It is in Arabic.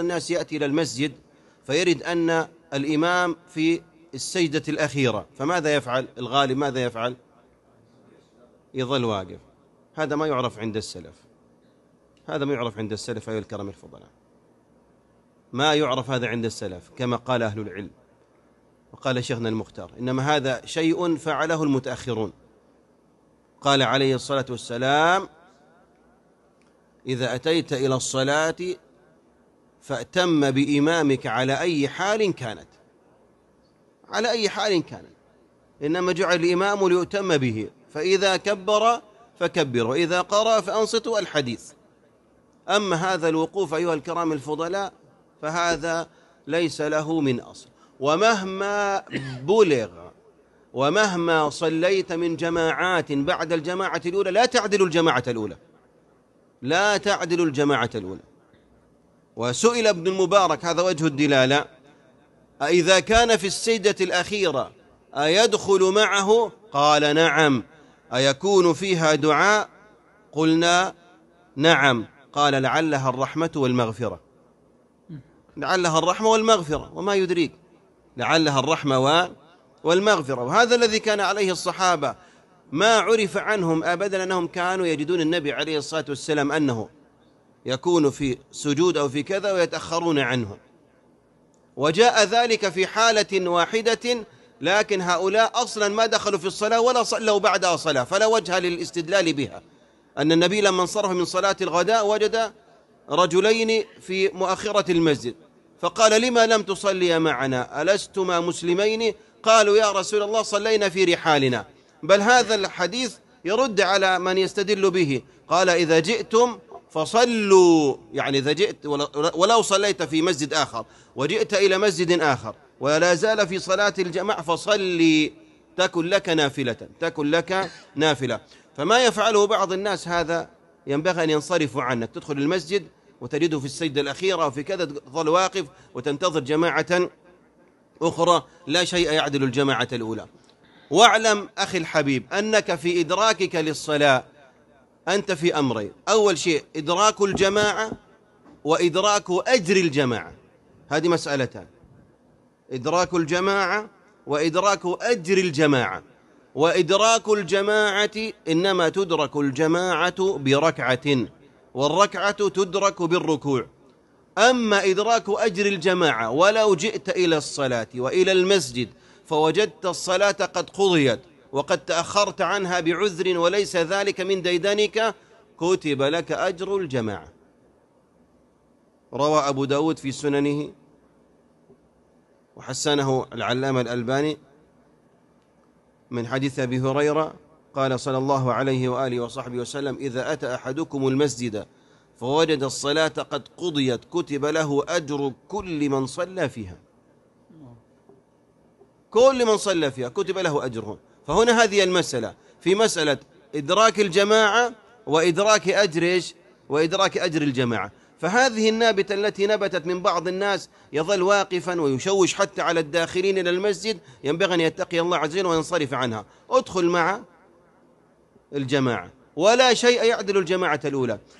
الناس يأتي إلى المسجد فيرد أن الإمام في السجدة الأخيرة فماذا يفعل الغالب ماذا يفعل يظل واقف هذا ما يعرف عند السلف هذا ما يعرف عند السلف أيها الكرم الفضلاء ما يعرف هذا عند السلف كما قال أهل العلم وقال شيخنا المختار إنما هذا شيء فعله المتأخرون قال عليه الصلاة والسلام إذا أتيت إلى الصلاة فأتم بإمامك على أي حال كانت على أي حال كانت إنما جعل الإمام ليؤتم به فإذا كبر فكبر وإذا قرأ فأنصتوا الحديث أما هذا الوقوف أيها الكرام الفضلاء فهذا ليس له من أصل ومهما بلغ ومهما صليت من جماعات بعد الجماعة الأولى لا تعدل الجماعة الأولى لا تعدل الجماعة الأولى وسئل ابن المبارك هذا وجه الدلالة أإذا كان في السجدة الأخيرة أيدخل معه قال نعم أيكون فيها دعاء قلنا نعم قال لعلها الرحمة والمغفرة لعلها الرحمة والمغفرة وما يدريك لعلها الرحمة والمغفرة وهذا الذي كان عليه الصحابة ما عرف عنهم أبدا أنهم كانوا يجدون النبي عليه الصلاة والسلام أنه يكون في سجود أو في كذا ويتأخرون عنه وجاء ذلك في حالة واحدة لكن هؤلاء أصلا ما دخلوا في الصلاة ولا صلوا بعدها صلاة فلا وجه للاستدلال بها أن النبي لما انصرف من صلاة الغداء وجد رجلين في مؤخرة المسجد فقال لما لم تصلي معنا ألستما مسلمين قالوا يا رسول الله صلينا في رحالنا بل هذا الحديث يرد على من يستدل به قال إذا جئتم فصلوا يعني إذا جئت ولو صليت في مسجد آخر وجئت إلى مسجد آخر ولا زال في صلاة الجماعة فصلي تكن لك نافلة تكن لك نافلة فما يفعله بعض الناس هذا ينبغي أن ينصرفوا عنك تدخل المسجد وتجده في السجدة الأخيرة وفي كذا تظل واقف وتنتظر جماعة أخرى لا شيء يعدل الجماعة الأولى واعلم أخي الحبيب أنك في إدراكك للصلاة أنت في أمرين أول شيء إدراك الجماعة وإدراك أجر الجماعة هذه مسألتان إدراك الجماعة وإدراك أجر الجماعة وإدراك الجماعة إنما تدرك الجماعة بركعة والركعة تدرك بالركوع أما إدراك أجر الجماعة ولو جئت إلى الصلاة وإلى المسجد فوجدت الصلاة قد قضيت وقد تأخرت عنها بعذر وليس ذلك من ديدنك كتب لك أجر الجماعة روى أبو داود في سننه وحسنه العلامة الألباني من حديث أبي هريرة قال صلى الله عليه وآله وصحبه وسلم إذا أتى أحدكم المسجد فوجد الصلاة قد قضيت كتب له أجر كل من صلى فيها كل من صلى فيها كتب له أجرهم فهنا هذه المسألة في مسألة إدراك الجماعة وإدراك أجر وإدراك أجر الجماعة فهذه النابتة التي نبتت من بعض الناس يظل واقفا ويشوش حتى على الداخلين إلى المسجد ينبغي أن يتقي الله عز وجل وينصرف عنها ادخل مع الجماعة ولا شيء يعدل الجماعة الأولى